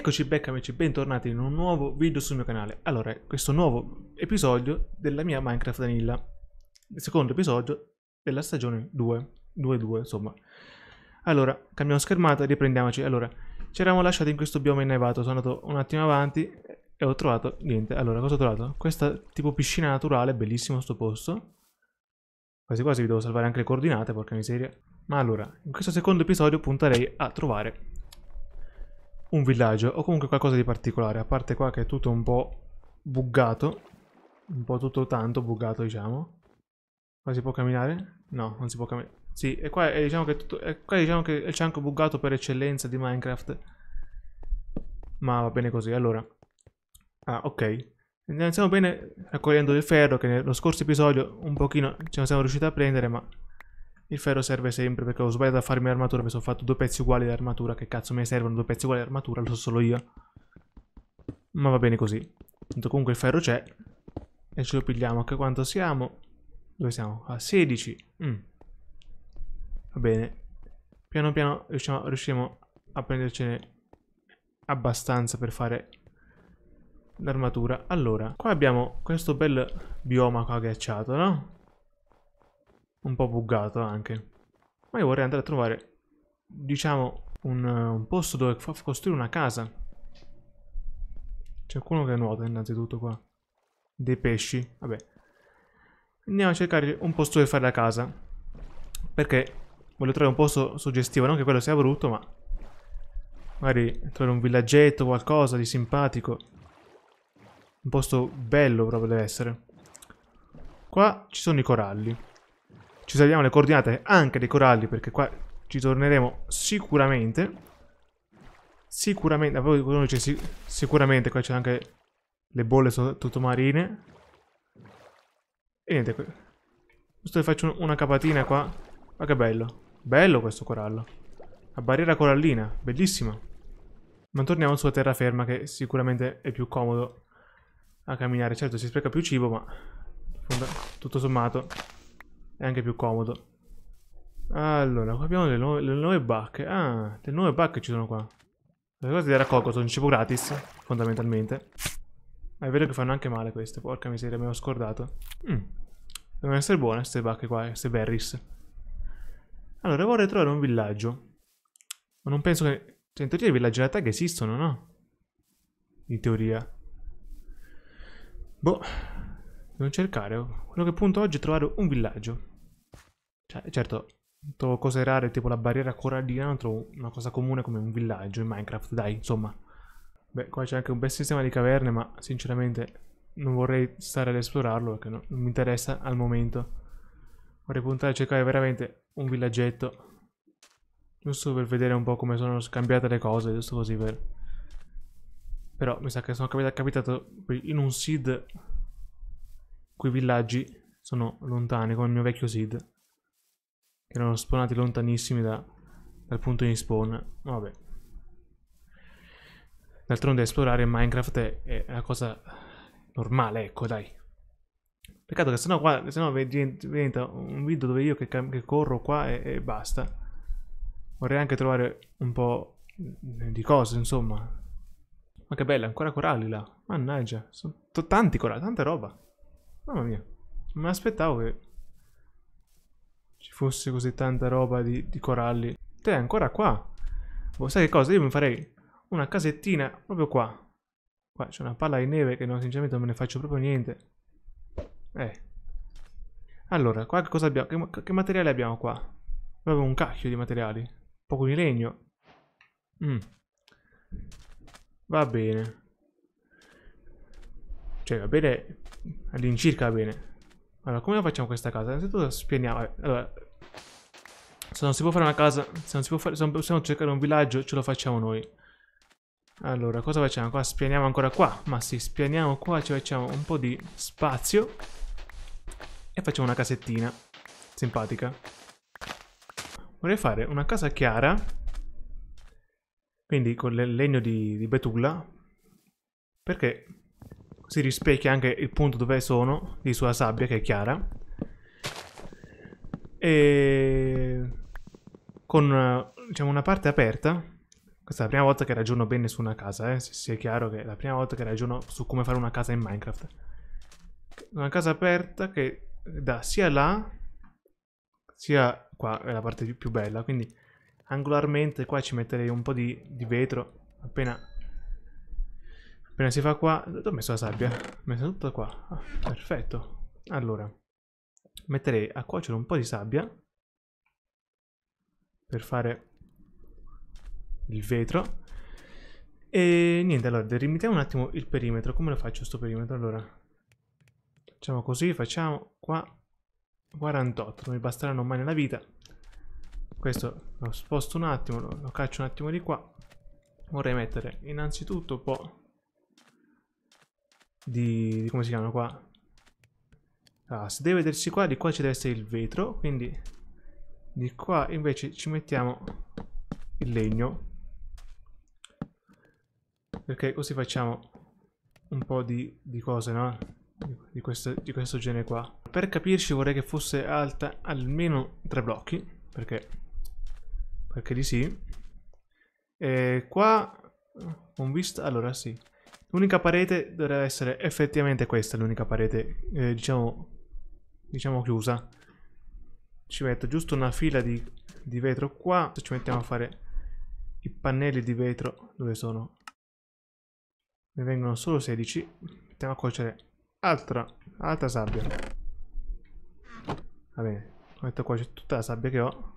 Eccoci amici, bentornati in un nuovo video sul mio canale. Allora, questo nuovo episodio della mia Minecraft Vanilla. Il secondo episodio della stagione 2. 2-2, insomma. Allora, cambiamo schermata, e riprendiamoci. Allora, ci eravamo lasciati in questo bioma innevato. Sono andato un attimo avanti e ho trovato niente. Allora, cosa ho trovato? Questa tipo piscina naturale, bellissimo sto posto. Quasi quasi vi devo salvare anche le coordinate, porca miseria. Ma allora, in questo secondo episodio punterei a trovare un villaggio o comunque qualcosa di particolare, a parte qua che è tutto un po' buggato, un po' tutto tanto buggato diciamo. Qua si può camminare? No, non si può camminare. Sì, e qua è, diciamo che, tutto, è, qua è, diciamo che è il cianco buggato per eccellenza di Minecraft. Ma va bene così, allora. Ah, ok. Iniziamo bene raccogliendo il ferro che nello scorso episodio un pochino ce ne siamo riusciti a prendere, ma il ferro serve sempre perché ho sbagliato a farmi l'armatura, mi sono fatto due pezzi uguali di armatura. Che cazzo mi servono due pezzi uguali di armatura? Lo so solo io. Ma va bene così. Tanto comunque il ferro c'è. E ce lo pigliamo. Che quanto siamo? Dove siamo? A 16. Mm. Va bene. Piano piano riusciamo, riusciamo a prendercene abbastanza per fare l'armatura. Allora, qua abbiamo questo bel bioma qua ghiacciato, no? un po' buggato anche. Ma io vorrei andare a trovare, diciamo, un, un posto dove costruire una casa. C'è qualcuno che nuota innanzitutto qua. Dei pesci, vabbè. Andiamo a cercare un posto dove fare la casa. Perché voglio trovare un posto suggestivo, non che quello sia brutto, ma... Magari trovare un villaggetto, qualcosa di simpatico. Un posto bello proprio deve essere. Qua ci sono i coralli. Ci serviamo le coordinate anche dei coralli perché qua ci torneremo sicuramente. Sicuramente, avevo dice sic sicuramente, qua c'è anche le bolle sottomarine. E niente, questo faccio una capatina qua. Ma che bello. Bello questo corallo. La barriera corallina, bellissima. Ma torniamo sulla terraferma che sicuramente è più comodo a camminare. Certo si spreca più cibo, ma tutto sommato è anche più comodo. Allora, qua abbiamo le nuove, le nuove bacche. Ah, le nuove bacche ci sono qua. Le cose da raccolgo sono cibo gratis, fondamentalmente. Ma è vero che fanno anche male queste, porca miseria, mi l'ho scordato. Mm. Devono essere buone queste bacche qua, queste eh, berries. Allora, vorrei trovare un villaggio. Ma non penso che... Cioè, in teoria i villaggi della tag esistono, no? In teoria. Boh. Devo cercare. Quello che punto oggi è trovare un villaggio. Cioè, certo, trovo cose rare tipo la barriera corallina, non trovo una cosa comune come un villaggio in Minecraft, dai, insomma. Beh, qua c'è anche un bel sistema di caverne, ma sinceramente non vorrei stare ad esplorarlo perché no, non mi interessa al momento. Vorrei puntare a cercare veramente un villaggetto, giusto per vedere un po' come sono scambiate le cose, giusto così per... Però mi sa che sono capitato in un seed Quei villaggi sono lontani, come il mio vecchio seed. Che erano spawnati lontanissimi da, dal punto di spawn. Vabbè. D'altronde esplorare Minecraft è, è una cosa normale, ecco, dai. Peccato che sennò qua, sennò diventa un video dove io che, che corro qua e, e, basta. Vorrei anche trovare un po' di cose, insomma. Ma che bella, ancora coralli là. Mannaggia, sono tanti coralli, tanta roba. Mamma mia, non mi aspettavo che ci fosse così tanta roba di, di coralli. Te ancora qua? Boh, sai che cosa? Io mi farei una casettina proprio qua. Qua c'è una palla di neve che no, sinceramente non me ne faccio proprio niente. Eh. Allora, qua cosa abbiamo? Che, che materiale abbiamo qua? Proprio un cacchio di materiali. Poco di legno. Mm. Va bene. Cioè, va bene... All'incirca va bene. Allora, come facciamo questa casa? Innanzitutto spieghiamo. Eh, allora, se non si può fare una casa, se non si può fare, se non possiamo cercare un villaggio, ce lo facciamo noi. Allora, cosa facciamo qua? Spianiamo ancora qua. Ma sì, spianiamo qua, ci facciamo un po' di spazio. E facciamo una casettina. Simpatica. Vorrei fare una casa chiara. Quindi con il legno di, di betulla. Perché si rispecchia anche il punto dove sono di sulla sabbia che è chiara e con diciamo, una parte aperta questa è la prima volta che ragiono bene su una casa eh? se sia chiaro che è la prima volta che ragiono su come fare una casa in Minecraft una casa aperta che da sia là sia qua è la parte più bella quindi angolarmente qua ci metterei un po' di, di vetro appena Appena si fa qua... Dove ho messo la sabbia? Ho messo tutto qua. Ah, perfetto. Allora, metterei a cuocere un po' di sabbia per fare il vetro. E niente, allora, delimitiamo un attimo il perimetro. Come lo faccio sto perimetro? Allora, facciamo così, facciamo qua 48. Non mi basteranno mai nella vita. Questo lo sposto un attimo, lo, lo caccio un attimo di qua. Vorrei mettere innanzitutto un po' di... come si chiama qua? ah, si deve vedersi qua, di qua ci deve essere il vetro, quindi di qua invece ci mettiamo il legno. Perché così facciamo un po' di, di cose, no? Di questo, di questo genere qua. Per capirci vorrei che fosse alta almeno tre blocchi, perché, perché di sì. E qua, con vista, allora sì, L'unica parete dovrebbe essere effettivamente questa, l'unica parete, eh, diciamo, diciamo chiusa. Ci metto giusto una fila di, di vetro qua, ci mettiamo a fare i pannelli di vetro, dove sono? Ne vengono solo 16, mettiamo a cuocere altra, altra sabbia. Va bene, metto a cuocere tutta la sabbia che ho.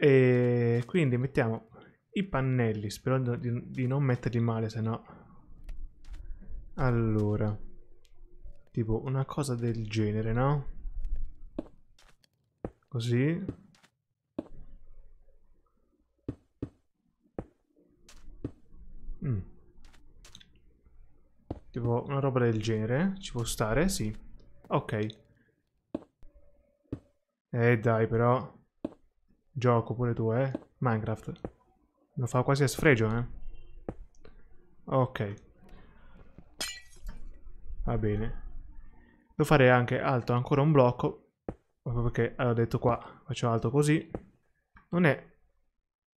E quindi mettiamo i pannelli, spero di, di non metterli male, se no... Allora, tipo una cosa del genere, no? Così. Mm. Tipo una roba del genere, ci può stare? Sì. Ok. Eh dai però. Gioco pure tu, eh? Minecraft. Lo fa quasi a sfregio, eh. Ok. Va bene. Devo fare anche alto, ancora un blocco. Proprio perché avevo detto qua, faccio alto così. Non è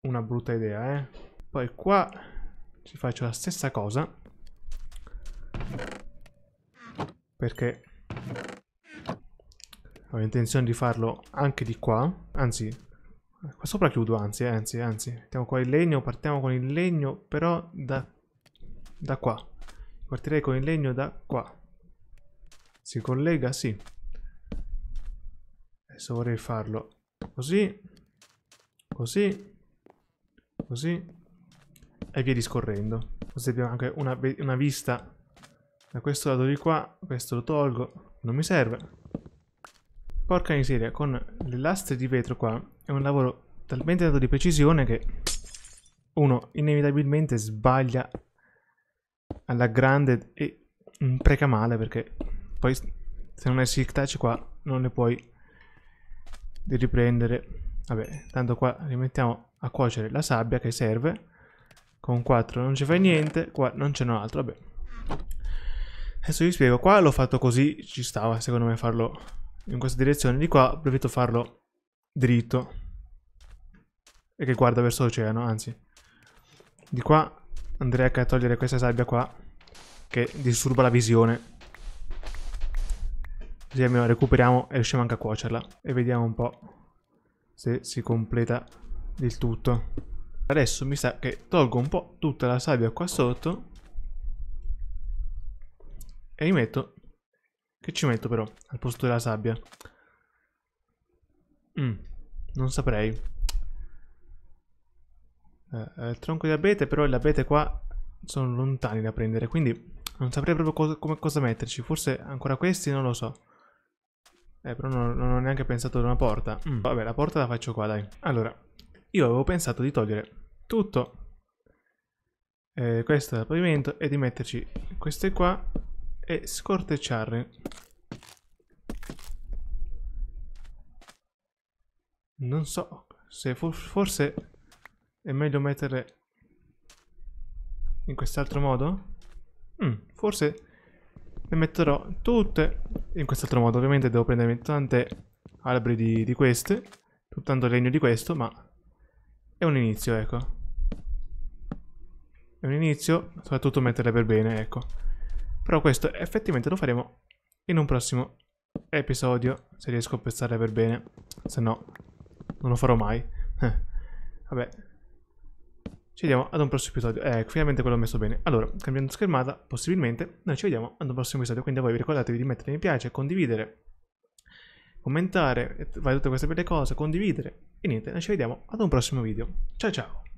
una brutta idea, eh. Poi qua ci faccio la stessa cosa. Perché ho intenzione di farlo anche di qua. Anzi, Qua sopra chiudo, anzi, eh, anzi, anzi. Mettiamo qua il legno, partiamo con il legno, però da, da qua. Partirei con il legno da qua. Si collega? Sì. Adesso vorrei farlo così, così, così e via discorrendo. Così abbiamo anche una, una vista da questo lato di qua. Questo lo tolgo, non mi serve. Porca miseria, con le lastre di vetro qua è un lavoro talmente dato di precisione che uno inevitabilmente sbaglia alla grande e preca male perché poi se non hai silk touch qua non le puoi riprendere. Vabbè, tanto qua rimettiamo a cuocere la sabbia che serve. Con 4 non ci fai niente, qua non c'è un altro, vabbè. Adesso vi spiego, qua l'ho fatto così, ci stava secondo me farlo in questa direzione di qua, preferito farlo dritto e che guarda verso l'oceano, anzi di qua andrei a togliere questa sabbia qua che disturba la visione così almeno recuperiamo e riusciamo anche a cuocerla e vediamo un po' se si completa il tutto adesso mi sa che tolgo un po' tutta la sabbia qua sotto e rimetto che ci metto però al posto della sabbia? Mm, non saprei. Eh, eh il tronco di abete, però gli abete qua sono lontani da prendere, quindi non saprei proprio cosa, come, cosa metterci. Forse ancora questi, non lo so. Eh, però non, non ho neanche pensato ad una porta. Mm, vabbè, la porta la faccio qua, dai. Allora, io avevo pensato di togliere tutto eh, questo dal pavimento e di metterci queste qua e scortecciare. Non so se for forse è meglio mettere in quest'altro modo. Mm, forse le metterò tutte in quest'altro modo. Ovviamente devo prendere tante alberi di, di queste, tanto legno di questo, ma è un inizio, ecco. È un inizio, soprattutto metterle per bene, ecco. Però questo effettivamente lo faremo in un prossimo episodio, se riesco a pensare per bene. Se no, non lo farò mai. Eh, vabbè. Ci vediamo ad un prossimo episodio. Ecco, eh, finalmente quello ho messo bene. Allora, cambiando schermata, possibilmente, noi ci vediamo ad un prossimo episodio. Quindi a voi vi ricordatevi di mettere mi piace, condividere, commentare, fare tutte queste belle cose, condividere. E niente, noi ci vediamo ad un prossimo video. Ciao ciao!